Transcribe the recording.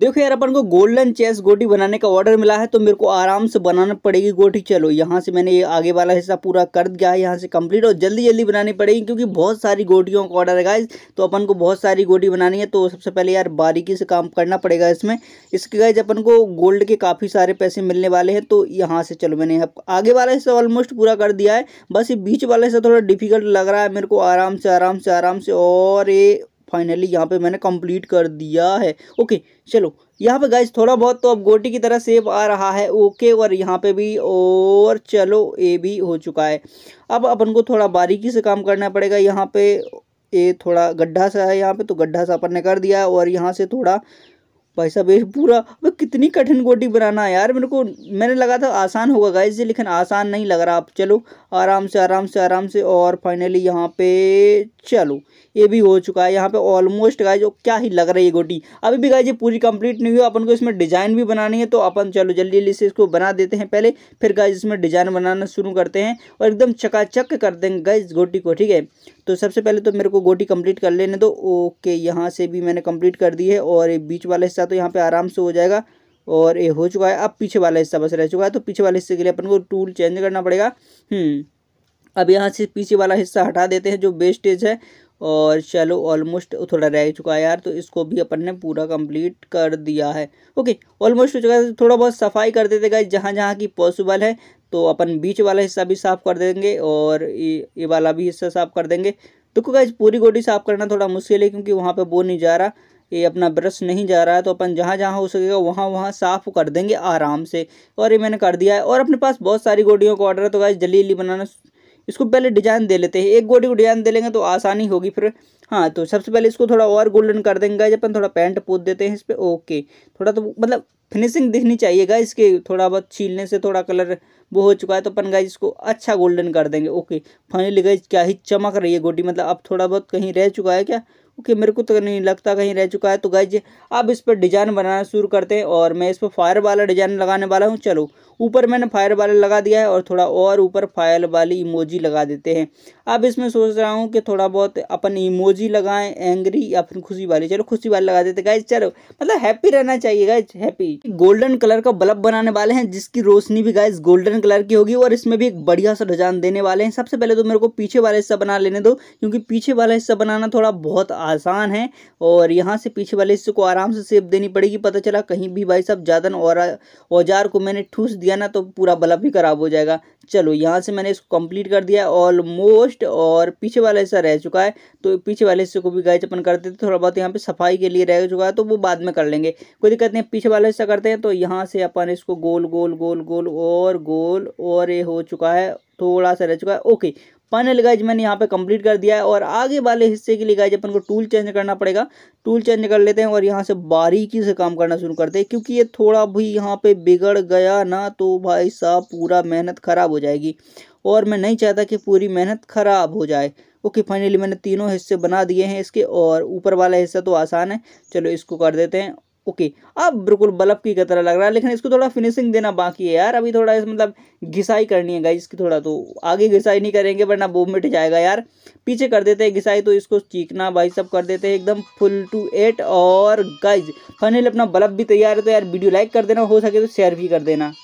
देखो यार अपन को गोल्डन चेस गोटी बनाने का ऑर्डर मिला है तो मेरे को आराम से बनाना पड़ेगी गोटी चलो यहाँ से मैंने ये आगे वाला हिस्सा पूरा कर दिया है यहाँ से कंप्लीट और जल्दी जल्दी बनानी पड़ेगी क्योंकि बहुत सारी गोटियों का ऑर्डर है गाइज तो अपन को बहुत सारी गोटी बनानी है तो सबसे पहले यार बारीकी से काम करना पड़ेगा इसमें इसके गाइज अपन को गोल्ड के काफ़ी सारे पैसे मिलने वाले हैं तो यहाँ से चलो मैंने आगे वाला हिस्सा ऑलमोस्ट पूरा कर दिया है बस ये बीच वाला हिस्सा थोड़ा डिफिकल्ट लग रहा है मेरे को आराम से आराम से आराम से और ये फाइनली यहाँ पे मैंने कंप्लीट कर दिया है ओके चलो यहाँ पे गाइज थोड़ा बहुत तो अब गोटी की तरह सेव आ रहा है ओके और यहाँ पे भी और चलो ए भी हो चुका है अब अपन को थोड़ा बारीकी से काम करना पड़ेगा यहाँ पे ये थोड़ा गड्ढा सा है यहाँ पे तो गड्ढा सा अपन ने कर दिया और यहाँ से थोड़ा भाई साहब एक पूरा अबे कितनी कठिन गोटी बनाना है यार मेरे को मैंने लगा था आसान होगा गाइस ये लेकिन आसान नहीं लग रहा आप चलो आराम से आराम से आराम से और फाइनली यहाँ पे चलो ये भी हो चुका है यहाँ पे ऑलमोस्ट जो क्या ही लग रही है गोटी अभी भी गाइस ये पूरी कंप्लीट नहीं हुई अपन को इसमें डिज़ाइन भी बनानी है तो अपन चलो जल्दी जल्दी से इसको बना देते हैं पहले फिर गाय इसमें डिज़ाइन बनाना शुरू करते हैं और एकदम चकाचक कर देंगे गाइज गोटी को ठीक है तो सबसे पहले तो मेरे को गोटी कंप्लीट कर लेने दो ओके यहाँ से भी मैंने कंप्लीट कर दी है और बीच वाले हिस्सा तो यहाँ पे आराम से हो जाएगा और ये हो चुका है अब पीछे वाला हिस्सा बस रह चुका है तो पीछे वाले हिस्से के लिए अपन को टूल चेंज करना पड़ेगा हम्म, अब यहाँ से पीछे वाला हिस्सा हटा देते हैं जो बेस्टेज है और चलो ऑलमोस्ट थोड़ा रह चुका है यार तो इसको भी अपन ने पूरा कंप्लीट कर दिया है ओके ऑलमोस्ट हो चुका है थोड़ा बहुत सफाई कर देते गए जहाँ जहाँ की पॉसिबल है तो अपन बीच वाला हिस्सा भी साफ़ कर देंगे और ये वाला भी हिस्सा साफ़ कर देंगे तो क्योंकि पूरी गोटी साफ़ करना थोड़ा मुश्किल है क्योंकि वहाँ पर बो नहीं जा रहा ये अपना ब्रश नहीं जा रहा है तो अपन जहाँ जहाँ हो सकेगा वहाँ वहाँ साफ़ कर देंगे आराम से और ये मैंने कर दिया है और अपने पास बहुत सारी गोडियों का ऑर्डर है तो गाय जल्दी जल्दी बनाना इसको पहले डिजाइन दे लेते हैं एक गोडी को डिजाइन दे लेंगे तो आसानी होगी फिर हाँ तो सबसे पहले इसको थोड़ा और गोल्डन कर देंगे गाइज अपन थोड़ा पेंट पूछ देते हैं इस पर ओके थोड़ा तो मतलब फिनिशिंग दिखनी चाहिए गाइज इसके थोड़ा बहुत छीलने से थोड़ा कलर वो हो चुका है तो अपन गाइज इसको अच्छा गोल्डन कर देंगे ओके फाइनली गाइज क्या ही चमक रही है गोटी मतलब अब थोड़ा बहुत कहीं रह चुका है क्या क्योंकि मेरे को तो नहीं लगता कहीं रह चुका है तो गाइज अब इस पर डिज़ाइन बनाना शुरू करते हैं और मैं इस पर फायर वाला डिज़ाइन लगाने वाला हूँ चलो ऊपर मैंने फायर वाला लगा दिया है और थोड़ा और ऊपर फायर वाली इमोजी लगा देते हैं अब इसमें सोच रहा हूँ कि थोड़ा बहुत अपन इमोजी लगाएं एंग्री या फिर खुशी वाली चलो खुशी वाली लगा देते गाइज चलो मतलब हैप्पी रहना चाहिए गाइज हैप्पी गोल्डन कलर का बल्ब बनाने वाले हैं जिसकी रोशनी भी गाइज गोल्डन कलर की होगी और इसमें भी एक बढ़िया सा डिजाइन देने वाले हैं सबसे पहले तो मेरे को पीछे वाला हिस्सा बना लेने दो क्योंकि पीछे वाला हिस्सा बनाना थोड़ा बहुत आसान है और यहाँ से पीछे वाले हिस्से को आराम से सेप देनी पड़ेगी पता चला कहीं भी भाई साहब ज़्यादा और औजार को मैंने ठूस दिया ना तो पूरा बल्ब ही ख़राब हो जाएगा चलो यहाँ से मैंने इसको कंप्लीट कर दिया ऑलमोस्ट और पीछे वाला हिस्सा रह चुका है तो पीछे वाले हिस्से को भी गाय चपन करते थे थोड़ा बहुत यहाँ पे सफाई के लिए रह चुका है तो वो बाद में कर लेंगे कोई दिक्कत नहीं पीछे वाला हिस्सा करते हैं तो यहाँ से अपन इसको गोल गोल गोल गोल और गोल और ये हो चुका है थोड़ा सा रह चुका है ओके फाइनल गाइज मैंने यहाँ पे कंप्लीट कर दिया है और आगे वाले हिस्से के लिए गाइज अपन को टूल चेंज करना पड़ेगा टूल चेंज कर लेते हैं और यहाँ से बारीकी से काम करना शुरू करते हैं क्योंकि ये थोड़ा भी यहाँ पे बिगड़ गया ना तो भाई साहब पूरा मेहनत ख़राब हो जाएगी और मैं नहीं चाहता कि पूरी मेहनत ख़राब हो जाए ओके फाइनली मैंने तीनों हिस्से बना दिए हैं इसके और ऊपर वाला हिस्सा तो आसान है चलो इसको कर देते हैं ओके अब बिल्कुल बल्ब की तरह लग रहा है लेकिन इसको थोड़ा फिनिशिंग देना बाकी है यार अभी थोड़ा इस मतलब घिसाई करनी है गाइस की थोड़ा तो आगे घिसाई नहीं करेंगे वरना वो मिट जाएगा यार पीछे कर देते हैं घिसाई तो इसको चीखना भाई सब कर देते हैं एकदम फुल टू एट और गाइज फाइनली अपना बल्ब भी तैयार है तो यार वीडियो लाइक कर देना हो सके तो शेयर भी कर देना